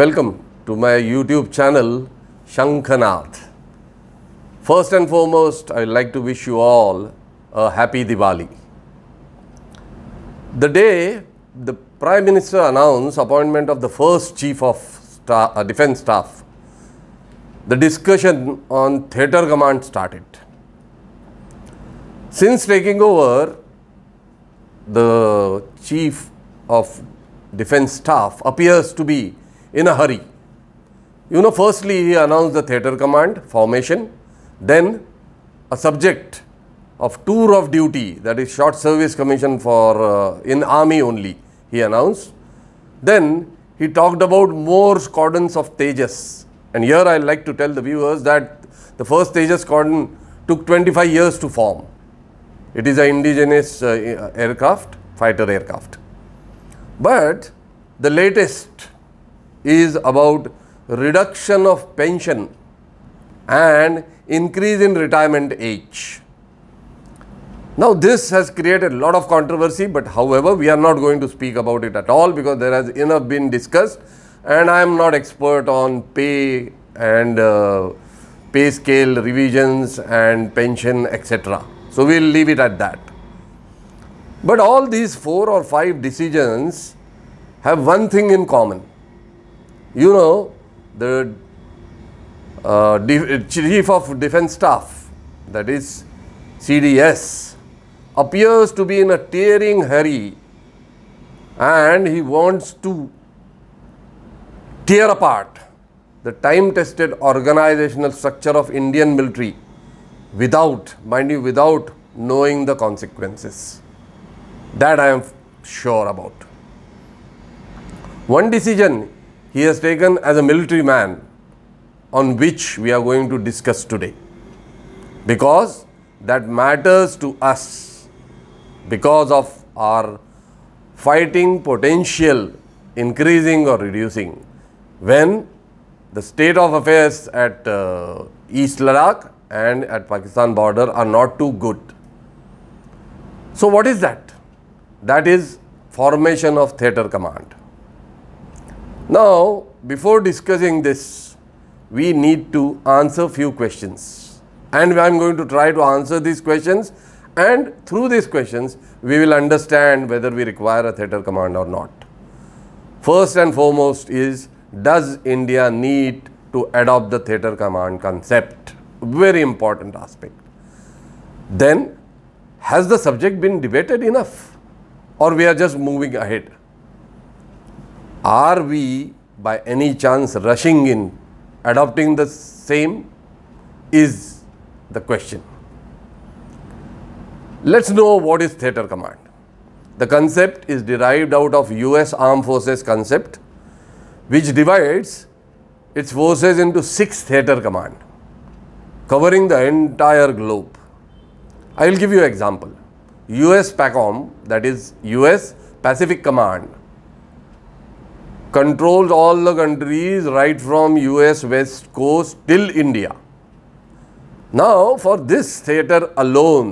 Welcome to my YouTube channel, Shankhanath. First and foremost, I'd like to wish you all a happy Diwali. The day the Prime Minister announced appointment of the first Chief of Staff, uh, Defence Staff, the discussion on theatre command started. Since taking over, the Chief of Defence Staff appears to be in a hurry. You know, firstly he announced the theatre command formation, then a subject of tour of duty that is short service commission for uh, in army only he announced. Then he talked about more squadrons of Tejas and here I like to tell the viewers that the first Tejas squadron took 25 years to form. It is an indigenous uh, aircraft, fighter aircraft. But the latest is about reduction of pension and increase in retirement age. Now this has created a lot of controversy but however we are not going to speak about it at all because there has enough been discussed and I am not expert on pay and uh, pay scale revisions and pension etc. So we will leave it at that. But all these four or five decisions have one thing in common you know, the uh, uh, Chief of Defense Staff, that is CDS, appears to be in a tearing hurry and he wants to tear apart the time-tested organizational structure of Indian military without, mind you, without knowing the consequences. That I am sure about. One decision he has taken as a military man on which we are going to discuss today because that matters to us because of our fighting potential increasing or reducing when the state of affairs at uh, East Ladakh and at Pakistan border are not too good. So, what is that? That is formation of theatre command. Now, before discussing this, we need to answer few questions and I am going to try to answer these questions and through these questions we will understand whether we require a theater command or not. First and foremost is does India need to adopt the theater command concept? Very important aspect. Then has the subject been debated enough or we are just moving ahead? Are we by any chance rushing in adopting the same is the question. Let's know what is theater command. The concept is derived out of US Armed Forces concept which divides its forces into six theater command covering the entire globe. I will give you an example. US PACOM that is US Pacific Command controls all the countries right from US West Coast till India. Now, for this theater alone,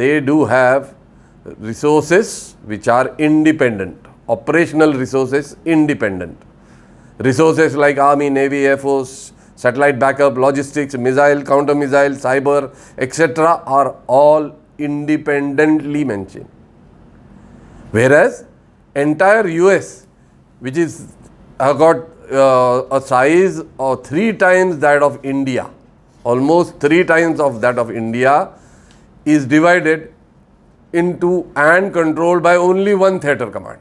they do have resources which are independent, operational resources independent. Resources like Army, Navy, Air Force, satellite backup, logistics, missile, counter missile, cyber, etc. are all independently mentioned. Whereas, entire US which is have got uh, a size of three times that of India, almost three times of that of India, is divided into and controlled by only one theater command.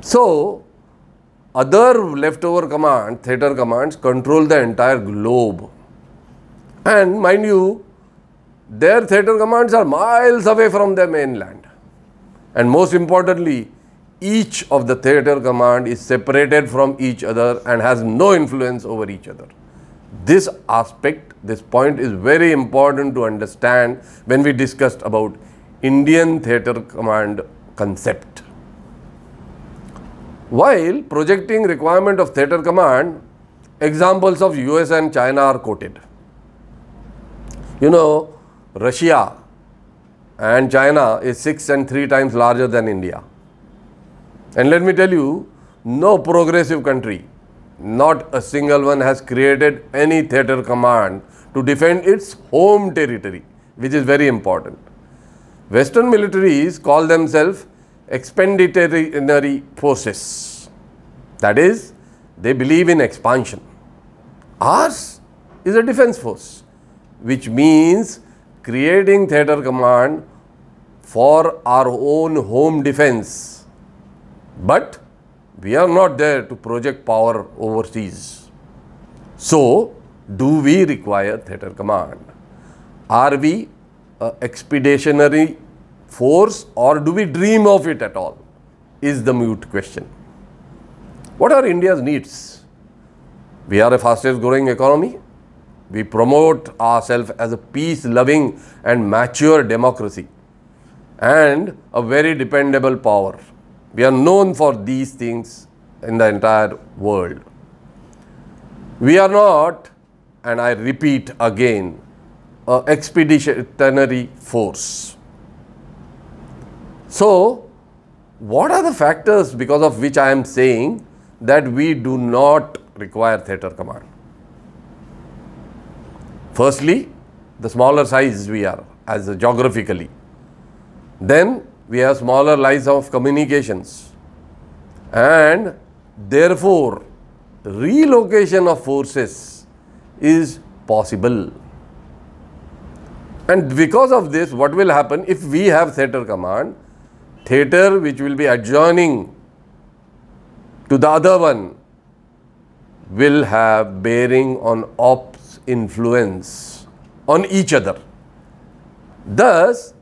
So, other leftover command, theater commands control the entire globe. And mind you, their theater commands are miles away from the mainland. And most importantly, each of the theater command is separated from each other and has no influence over each other. This aspect, this point is very important to understand when we discussed about Indian theater command concept. While projecting requirement of theater command, examples of US and China are quoted. You know, Russia and China is 6 and 3 times larger than India. And let me tell you, no progressive country, not a single one has created any theatre command to defend its home territory, which is very important. Western militaries call themselves expeditionary forces. That is, they believe in expansion. Ours is a defense force, which means creating theatre command for our own home defense but we are not there to project power overseas. So, do we require theater command? Are we an expeditionary force or do we dream of it at all? Is the mute question. What are India's needs? We are a fastest growing economy. We promote ourselves as a peace loving and mature democracy and a very dependable power. We are known for these things in the entire world. We are not, and I repeat again, an expeditionary force. So, what are the factors because of which I am saying that we do not require theater command? Firstly, the smaller size we are as geographically. Then we have smaller lines of communications and therefore relocation of forces is possible. And because of this, what will happen if we have theater command, theater which will be adjoining to the other one will have bearing on ops influence on each other. Thus,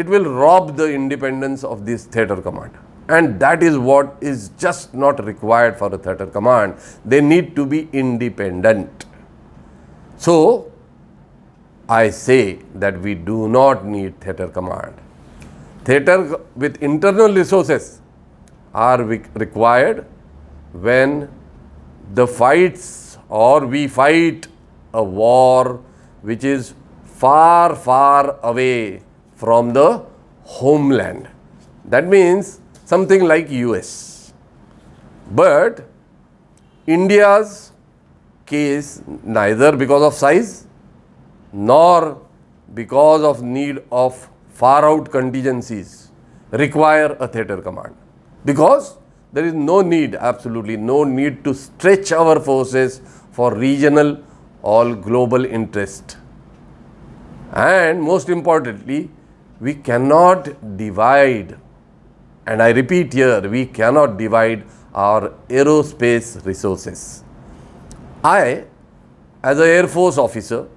it will rob the independence of this theater command. And that is what is just not required for a theater command. They need to be independent. So, I say that we do not need theater command. Theater with internal resources are required when the fights or we fight a war which is far, far away from the homeland. That means something like US. But India's case neither because of size nor because of need of far out contingencies require a theater command because there is no need absolutely no need to stretch our forces for regional or global interest and most importantly we cannot divide, and I repeat here, we cannot divide our aerospace resources. I, as an Air Force officer,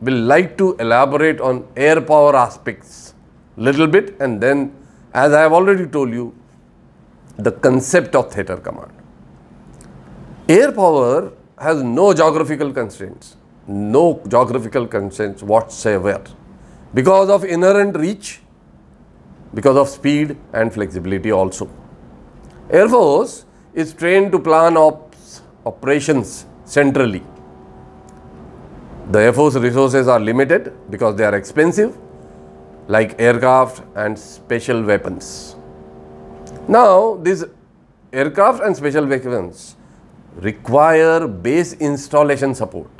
will like to elaborate on air power aspects little bit and then as I have already told you the concept of theater command. Air power has no geographical constraints, no geographical constraints whatsoever because of inherent reach, because of speed and flexibility also. Air Force is trained to plan ops, operations centrally. The Air Force resources are limited because they are expensive like aircraft and special weapons. Now, these aircraft and special weapons require base installation support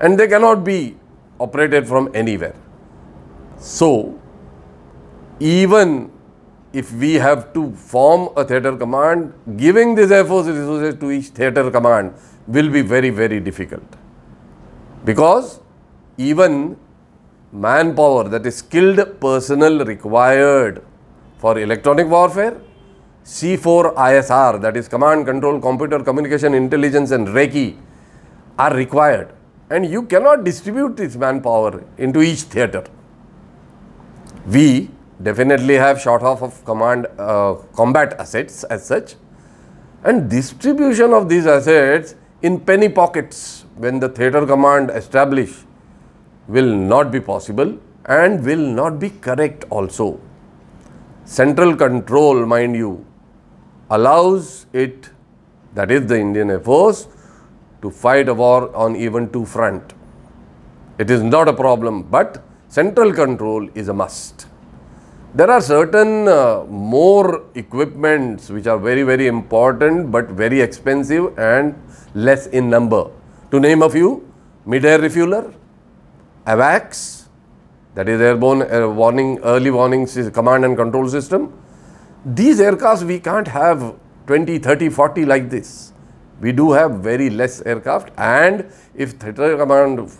and they cannot be operated from anywhere. So, even if we have to form a theater command, giving these FOS resources to each theater command will be very, very difficult. Because even manpower that is skilled personnel required for electronic warfare, C4ISR that is command control computer communication intelligence and Reiki are required and you cannot distribute this manpower into each theater we definitely have short off of command uh, combat assets as such and distribution of these assets in penny pockets when the theater command establish will not be possible and will not be correct also. Central control mind you allows it that is the Indian Air Force to fight a war on even two front. It is not a problem but Central control is a must. There are certain uh, more equipments which are very, very important but very expensive and less in number. To name a few, mid-air refueler, AVAX, that is airborne air warning, early warning system, command and control system. These aircrafts we can't have 20, 30, 40 like this. We do have very less aircraft and if theater command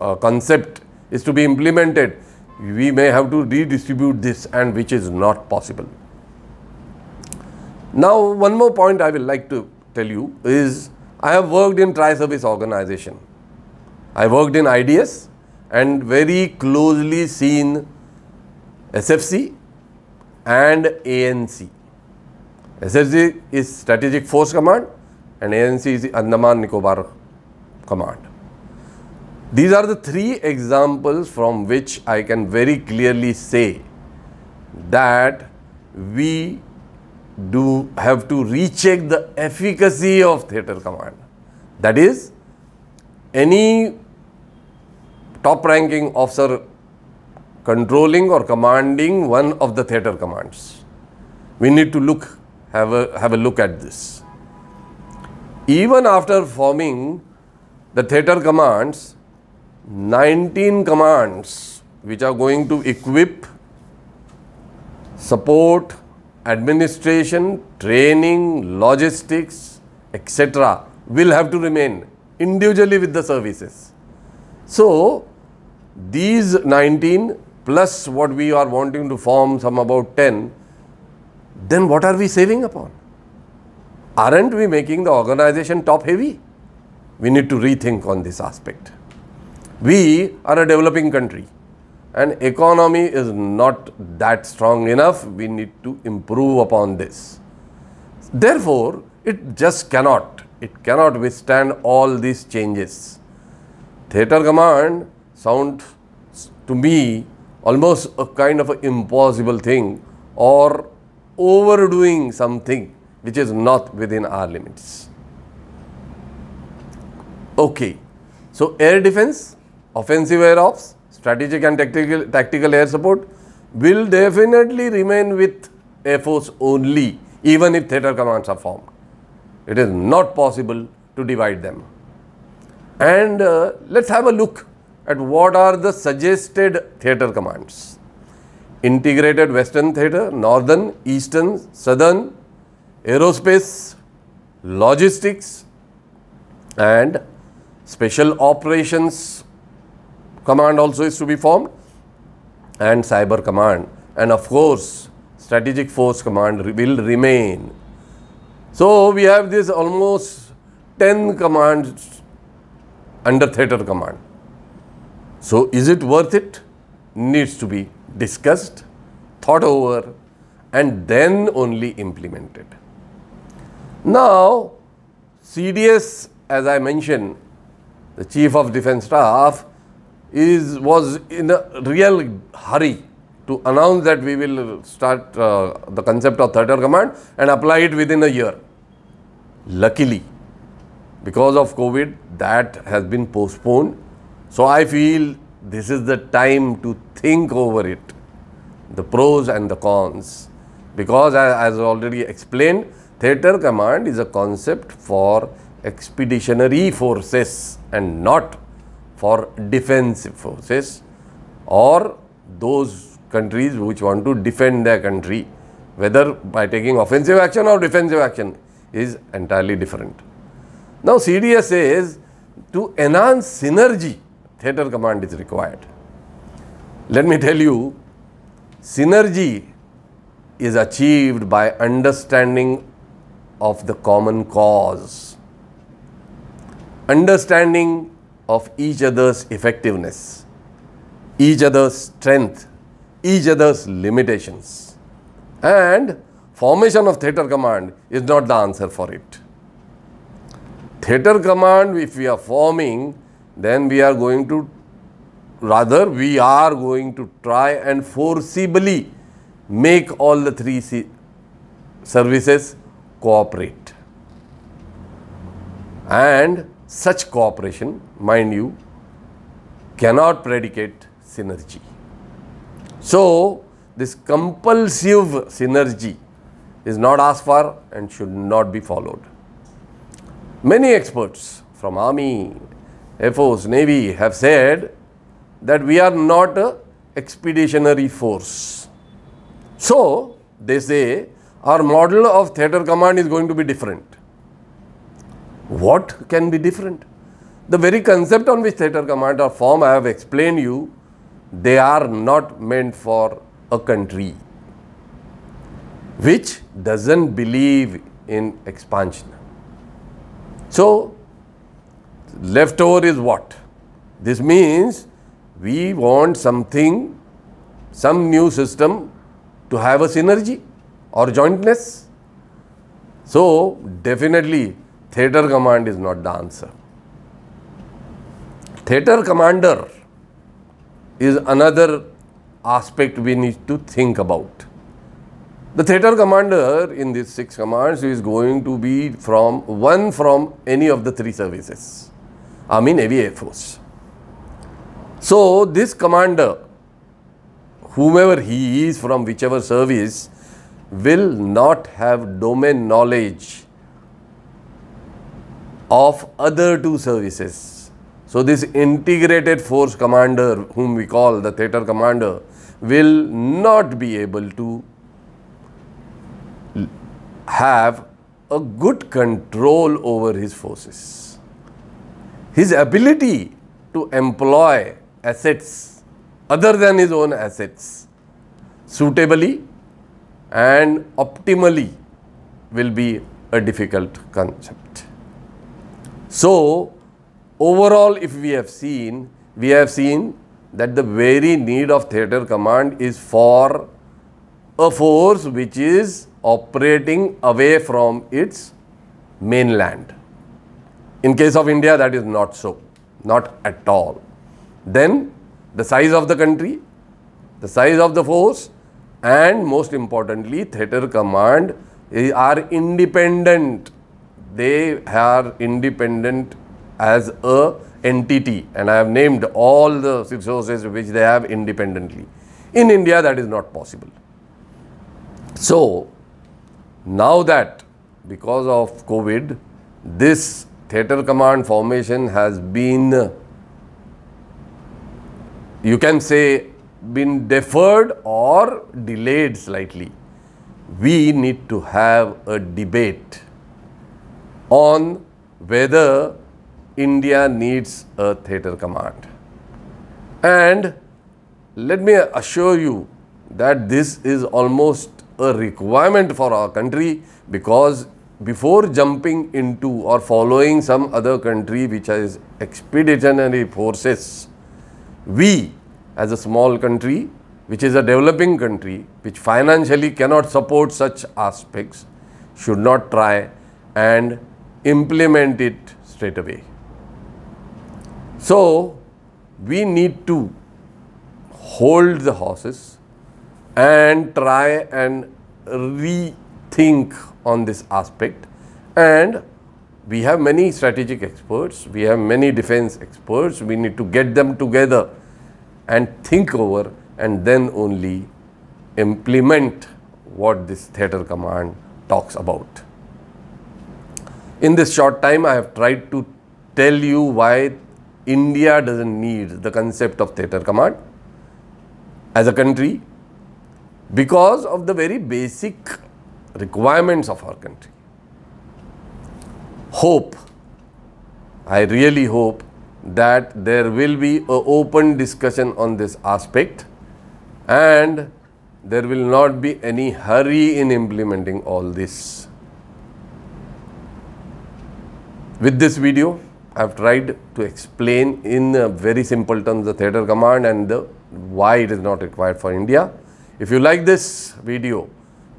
uh, concept is to be implemented, we may have to redistribute this and which is not possible. Now, one more point I will like to tell you is I have worked in tri-service organization. I worked in IDS and very closely seen SFC and ANC. SFC is Strategic Force Command and ANC is the Andaman Nicobar Command. These are the three examples from which I can very clearly say that we do have to recheck the efficacy of theater command. That is, any top ranking officer controlling or commanding one of the theater commands. We need to look, have a, have a look at this. Even after forming the theater commands, 19 commands which are going to equip, support, administration, training, logistics, etc. will have to remain individually with the services. So, these 19 plus what we are wanting to form some about 10, then what are we saving upon? Aren't we making the organization top heavy? We need to rethink on this aspect. We are a developing country and economy is not that strong enough. We need to improve upon this. Therefore, it just cannot, it cannot withstand all these changes. Theatre command sounds to me almost a kind of an impossible thing or overdoing something which is not within our limits. Okay, so air defense offensive air ops, strategic and tactical, tactical air support will definitely remain with Air Force only even if theater commands are formed. It is not possible to divide them. And uh, let's have a look at what are the suggested theater commands. Integrated Western Theater, Northern, Eastern, Southern, Aerospace, Logistics and Special Operations command also is to be formed and cyber command and of course strategic force command will remain. So we have this almost 10 commands under theater command. So is it worth it? Needs to be discussed, thought over and then only implemented. Now CDS as I mentioned the Chief of Defence Staff is, was in a real hurry to announce that we will start uh, the concept of theater command and apply it within a year. Luckily, because of COVID, that has been postponed. So I feel this is the time to think over it, the pros and the cons. Because as already explained, theater command is a concept for expeditionary forces and not for defensive forces or those countries which want to defend their country whether by taking offensive action or defensive action is entirely different. Now CDS says to enhance synergy theatre command is required. Let me tell you synergy is achieved by understanding of the common cause. Understanding of each other's effectiveness, each other's strength, each other's limitations. And formation of theater command is not the answer for it. Theater command, if we are forming, then we are going to, rather we are going to try and forcibly make all the three services cooperate. And such cooperation, mind you, cannot predicate synergy. So, this compulsive synergy is not asked for and should not be followed. Many experts from Army, Air Force, Navy have said that we are not a expeditionary force. So, they say our model of theater command is going to be different. What can be different? The very concept on which theater command or form I have explained you, they are not meant for a country which doesn't believe in expansion. So, leftover is what? This means we want something, some new system to have a synergy or jointness. So, definitely theater command is not the answer. Theater commander is another aspect we need to think about. The theater commander in these six commands is going to be from one from any of the three services. I mean Navy Air Force. So this commander, whomever he is from whichever service, will not have domain knowledge of other two services. So this integrated force commander whom we call the theater commander will not be able to have a good control over his forces. His ability to employ assets other than his own assets suitably and optimally will be a difficult concept. So, overall if we have seen, we have seen that the very need of theater command is for a force which is operating away from its mainland. In case of India that is not so, not at all. Then the size of the country, the size of the force and most importantly theater command eh, are independent they are independent as a entity and I have named all the resources which they have independently. In India that is not possible. So now that because of COVID this theater command formation has been you can say been deferred or delayed slightly. We need to have a debate on whether India needs a theatre command. And let me assure you that this is almost a requirement for our country because before jumping into or following some other country which has expeditionary forces, we as a small country which is a developing country which financially cannot support such aspects should not try and implement it straight away. So, we need to hold the horses and try and rethink on this aspect and we have many strategic experts, we have many defense experts, we need to get them together and think over and then only implement what this theater command talks about. In this short time, I have tried to tell you why India doesn't need the concept of theatre command as a country because of the very basic requirements of our country. Hope, I really hope that there will be an open discussion on this aspect and there will not be any hurry in implementing all this. With this video, I have tried to explain in very simple terms the theater command and the why it is not required for India. If you like this video,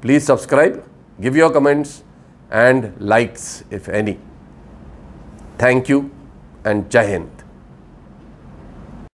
please subscribe, give your comments and likes if any. Thank you and Jai